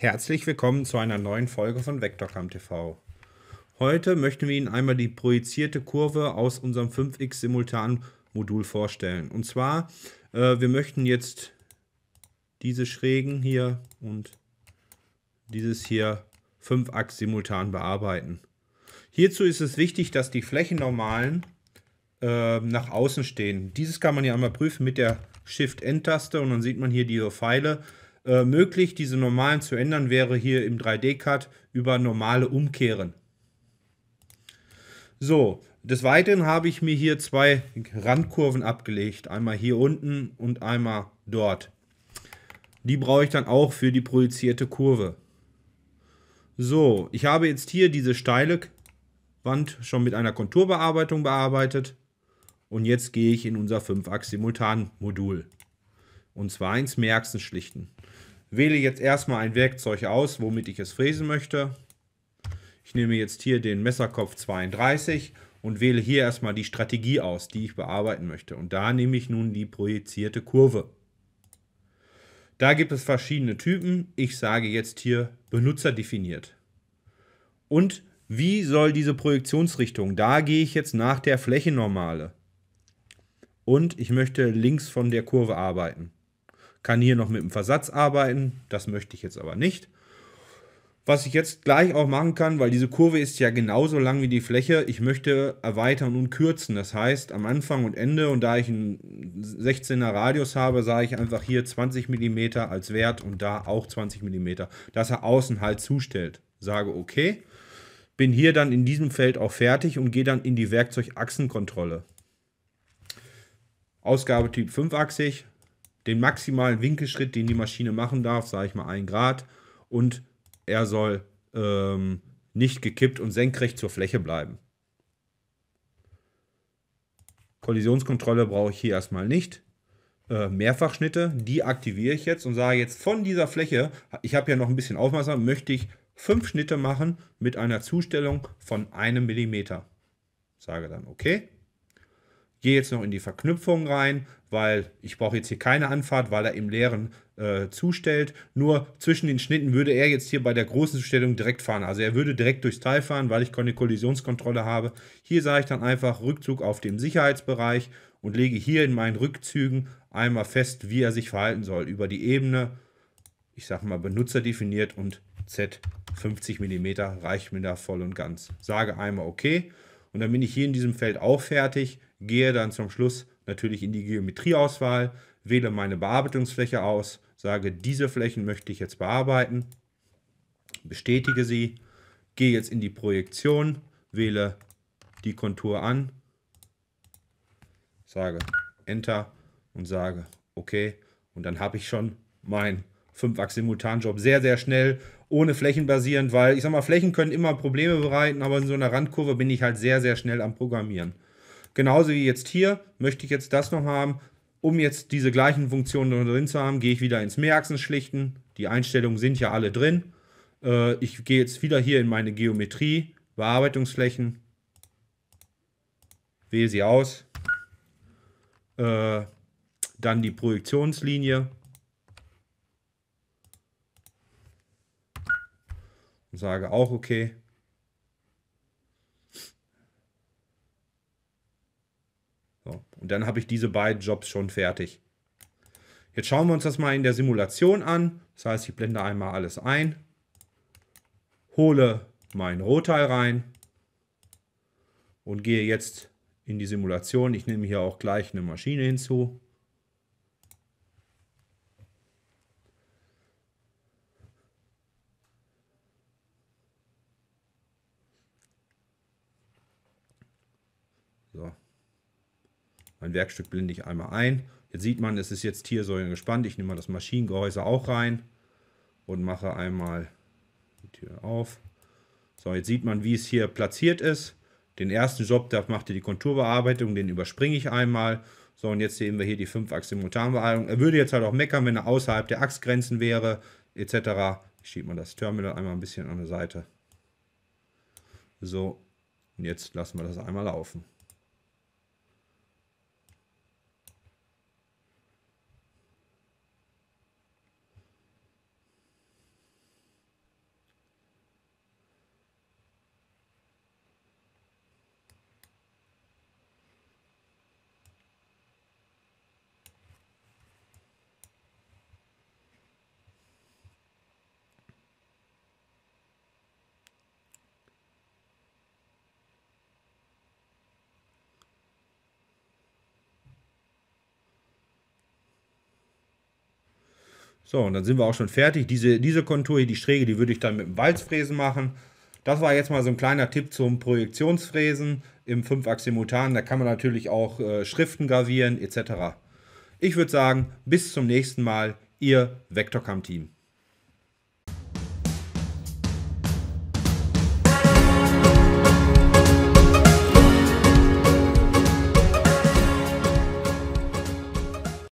Herzlich willkommen zu einer neuen Folge von Vectorcam TV. Heute möchten wir Ihnen einmal die projizierte Kurve aus unserem 5x simultan Modul vorstellen. Und zwar, äh, wir möchten jetzt diese Schrägen hier und dieses hier 5x simultan bearbeiten. Hierzu ist es wichtig, dass die Flächennormalen äh, nach außen stehen. Dieses kann man ja einmal prüfen mit der shift end taste und dann sieht man hier diese Pfeile, äh, möglich. Diese normalen zu ändern wäre hier im 3D-Cut über normale umkehren. So, des Weiteren habe ich mir hier zwei Randkurven abgelegt. Einmal hier unten und einmal dort. Die brauche ich dann auch für die projizierte Kurve. So, ich habe jetzt hier diese steile Wand schon mit einer Konturbearbeitung bearbeitet. Und jetzt gehe ich in unser 5-Achs-Simultan-Modul. Und zwar ins Mehraxenschlichten wähle jetzt erstmal ein Werkzeug aus, womit ich es fräsen möchte. Ich nehme jetzt hier den Messerkopf 32 und wähle hier erstmal die Strategie aus, die ich bearbeiten möchte. Und da nehme ich nun die projizierte Kurve. Da gibt es verschiedene Typen. Ich sage jetzt hier benutzerdefiniert. Und wie soll diese Projektionsrichtung? Da gehe ich jetzt nach der Flächennormale. Und ich möchte links von der Kurve arbeiten kann hier noch mit dem Versatz arbeiten. Das möchte ich jetzt aber nicht. Was ich jetzt gleich auch machen kann, weil diese Kurve ist ja genauso lang wie die Fläche, ich möchte erweitern und kürzen. Das heißt, am Anfang und Ende, und da ich einen 16er Radius habe, sage ich einfach hier 20 mm als Wert und da auch 20 mm, dass er außen halt zustellt. Sage okay, bin hier dann in diesem Feld auch fertig und gehe dann in die Werkzeugachsenkontrolle. Ausgabetyp 5-achsig, den maximalen Winkelschritt, den die Maschine machen darf, sage ich mal 1 Grad. Und er soll ähm, nicht gekippt und senkrecht zur Fläche bleiben. Kollisionskontrolle brauche ich hier erstmal nicht. Äh, Mehrfachschnitte, die aktiviere ich jetzt und sage jetzt von dieser Fläche, ich habe ja noch ein bisschen Aufmaßung, möchte ich fünf Schnitte machen mit einer Zustellung von einem Millimeter. Sage dann okay gehe jetzt noch in die Verknüpfung rein, weil ich brauche jetzt hier keine Anfahrt, weil er im Leeren äh, zustellt. Nur zwischen den Schnitten würde er jetzt hier bei der großen Zustellung direkt fahren. Also er würde direkt durchs Teil fahren, weil ich keine Kollisionskontrolle habe. Hier sage ich dann einfach Rückzug auf dem Sicherheitsbereich und lege hier in meinen Rückzügen einmal fest, wie er sich verhalten soll. Über die Ebene, ich sage mal benutzerdefiniert und Z 50 mm reicht mir da voll und ganz. Sage einmal OK und dann bin ich hier in diesem Feld auch fertig gehe dann zum Schluss natürlich in die Geometrieauswahl, wähle meine Bearbeitungsfläche aus, sage, diese Flächen möchte ich jetzt bearbeiten, bestätige sie, gehe jetzt in die Projektion, wähle die Kontur an, sage Enter und sage OK. Und dann habe ich schon meinen 5 achs job sehr, sehr schnell, ohne flächenbasierend, weil ich sag mal, Flächen können immer Probleme bereiten, aber in so einer Randkurve bin ich halt sehr, sehr schnell am Programmieren. Genauso wie jetzt hier, möchte ich jetzt das noch haben, um jetzt diese gleichen Funktionen drin zu haben, gehe ich wieder ins Mehrachsenschlichten. Die Einstellungen sind ja alle drin. Äh, ich gehe jetzt wieder hier in meine Geometrie, Bearbeitungsflächen, wähle sie aus. Äh, dann die Projektionslinie. Und sage auch okay. So. Und dann habe ich diese beiden Jobs schon fertig. Jetzt schauen wir uns das mal in der Simulation an. Das heißt, ich blende einmal alles ein, hole mein Rohteil rein und gehe jetzt in die Simulation. Ich nehme hier auch gleich eine Maschine hinzu. So. Mein Werkstück blende ich einmal ein. Jetzt sieht man, es ist jetzt hier so gespannt. Ich nehme mal das Maschinengehäuse auch rein und mache einmal die Tür auf. So, jetzt sieht man, wie es hier platziert ist. Den ersten Job, da macht ihr die Konturbearbeitung, den überspringe ich einmal. So, und jetzt sehen wir hier die 5 achse simultanbearbeitung Er würde jetzt halt auch meckern, wenn er außerhalb der Achsgrenzen wäre, etc. Ich schiebe mal das Terminal einmal ein bisschen an der Seite. So, und jetzt lassen wir das einmal laufen. So, und dann sind wir auch schon fertig. Diese, diese Kontur hier, die Schräge, die würde ich dann mit dem Walzfräsen machen. Das war jetzt mal so ein kleiner Tipp zum Projektionsfräsen im 5-Achse-Mutan. Da kann man natürlich auch äh, Schriften gravieren etc. Ich würde sagen, bis zum nächsten Mal, Ihr Vectorcam-Team.